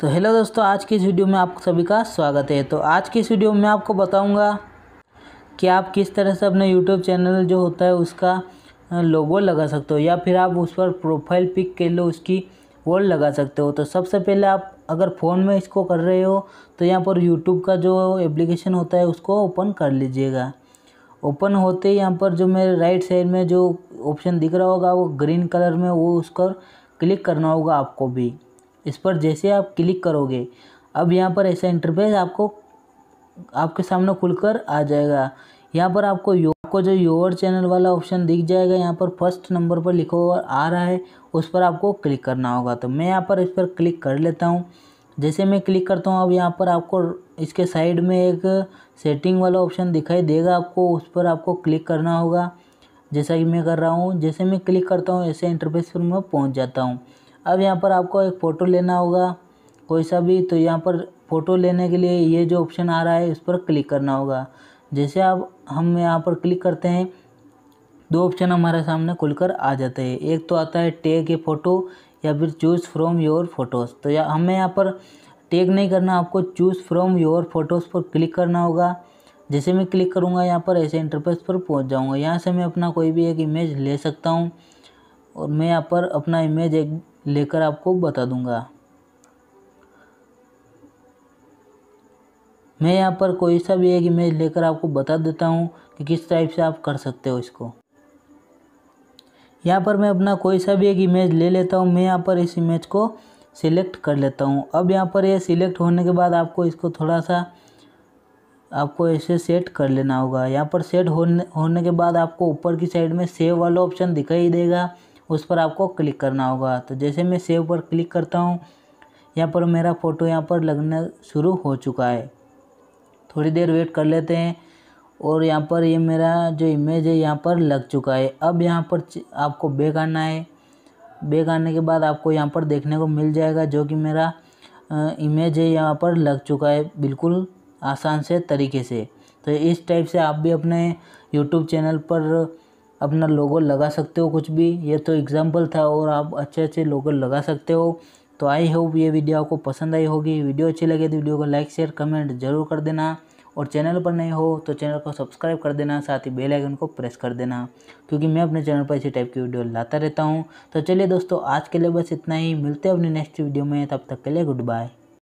तो हेलो दोस्तों आज की इस वीडियो में आप सभी का स्वागत है तो आज की इस वीडियो में आपको बताऊंगा कि आप किस तरह से अपने यूट्यूब चैनल जो होता है उसका लोगो लगा सकते हो या फिर आप उस पर प्रोफाइल पिक के लो उसकी वॉल लगा सकते हो तो सबसे पहले आप अगर फ़ोन में इसको कर रहे हो तो यहाँ पर यूट्यूब का जो एप्लीकेशन होता है उसको ओपन कर लीजिएगा ओपन होते ही यहाँ पर जो मेरे राइट साइड में जो ऑप्शन दिख रहा होगा वो ग्रीन कलर में वो उस पर क्लिक करना होगा आपको भी इस पर जैसे आप क्लिक करोगे अब यहाँ पर ऐसा इंटरफेस आपको आपके सामने खुलकर आ जाएगा यहाँ पर आपको यो आपको जो योर चैनल वाला ऑप्शन दिख जाएगा यहाँ पर फर्स्ट नंबर पर लिखा हुआ आ रहा है उस पर आपको क्लिक करना होगा तो मैं यहाँ पर इस पर क्लिक कर लेता हूँ जैसे मैं क्लिक करता हूँ अब यहाँ पर आपको इसके साइड में एक सेटिंग वाला ऑप्शन दिखाई देगा आपको उस पर आपको क्लिक करना होगा जैसा कि मैं कर रहा हूँ जैसे मैं क्लिक करता हूँ ऐसे इंटरफेस पर मैं पहुँच जाता हूँ अब यहाँ पर आपको एक फ़ोटो लेना होगा कोई सा भी तो यहाँ पर फ़ोटो लेने के लिए ये जो ऑप्शन आ रहा है इस पर क्लिक करना होगा जैसे आप हम यहाँ पर क्लिक करते हैं दो ऑप्शन हमारे सामने खुलकर आ जाते हैं एक तो आता है टेक ए फ़ोटो या फिर चूज़ फ्रॉम योर फ़ोटोज़ तो या हमें यहाँ पर टेक नहीं करना आपको चूज़ फ्रॉम योर फ़ोटोज़ पर क्लिक करना होगा जैसे मैं क्लिक करूँगा यहाँ पर ऐसे इंटरफेस पर पहुँच जाऊँगा यहाँ से मैं अपना कोई भी एक इमेज ले सकता हूँ और मैं यहाँ पर अपना इमेज एक लेकर आपको बता दूंगा मैं यहाँ पर कोई सा भी एक इमेज लेकर आपको बता देता हूँ कि किस टाइप से आप कर सकते हो इसको यहाँ पर मैं अपना कोई सा भी एक इमेज ले लेता हूँ मैं यहाँ पर इस इमेज को सिलेक्ट कर लेता हूँ अब यहाँ पर ये सिलेक्ट होने के बाद आपको इसको थोड़ा सा आपको ऐसे सेट कर लेना होगा यहाँ पर सेट होने होने के बाद आपको ऊपर की साइड में सेव वाला ऑप्शन दिखाई देगा उस पर आपको क्लिक करना होगा तो जैसे मैं सेव पर क्लिक करता हूँ यहाँ पर मेरा फ़ोटो यहाँ पर लगना शुरू हो चुका है थोड़ी देर वेट कर लेते हैं और यहाँ पर ये यह मेरा जो इमेज है यहाँ पर लग चुका है अब यहाँ पर आपको बेग आना है बैग आने के बाद आपको यहाँ पर देखने को मिल जाएगा जो कि मेरा इमेज है यहाँ पर लग चुका है बिल्कुल आसान से तरीके से तो इस टाइप से आप भी अपने यूट्यूब चैनल पर अपना लोगो लगा सकते हो कुछ भी ये तो एग्जाम्पल था और आप अच्छे अच्छे लोगो लगा सकते हो तो आई होप ये वीडियो आपको पसंद आई होगी वीडियो अच्छी लगे तो वीडियो को लाइक शेयर कमेंट जरूर कर देना और चैनल पर नहीं हो तो चैनल को सब्सक्राइब कर देना साथ ही बेल आइकन को प्रेस कर देना क्योंकि मैं अपने चैनल पर इसी टाइप की वीडियो लाता रहता हूँ तो चलिए दोस्तों आज के लिए बस इतना ही मिलते हैं अपने नेक्स्ट वीडियो में तब तक के लिए गुड बाय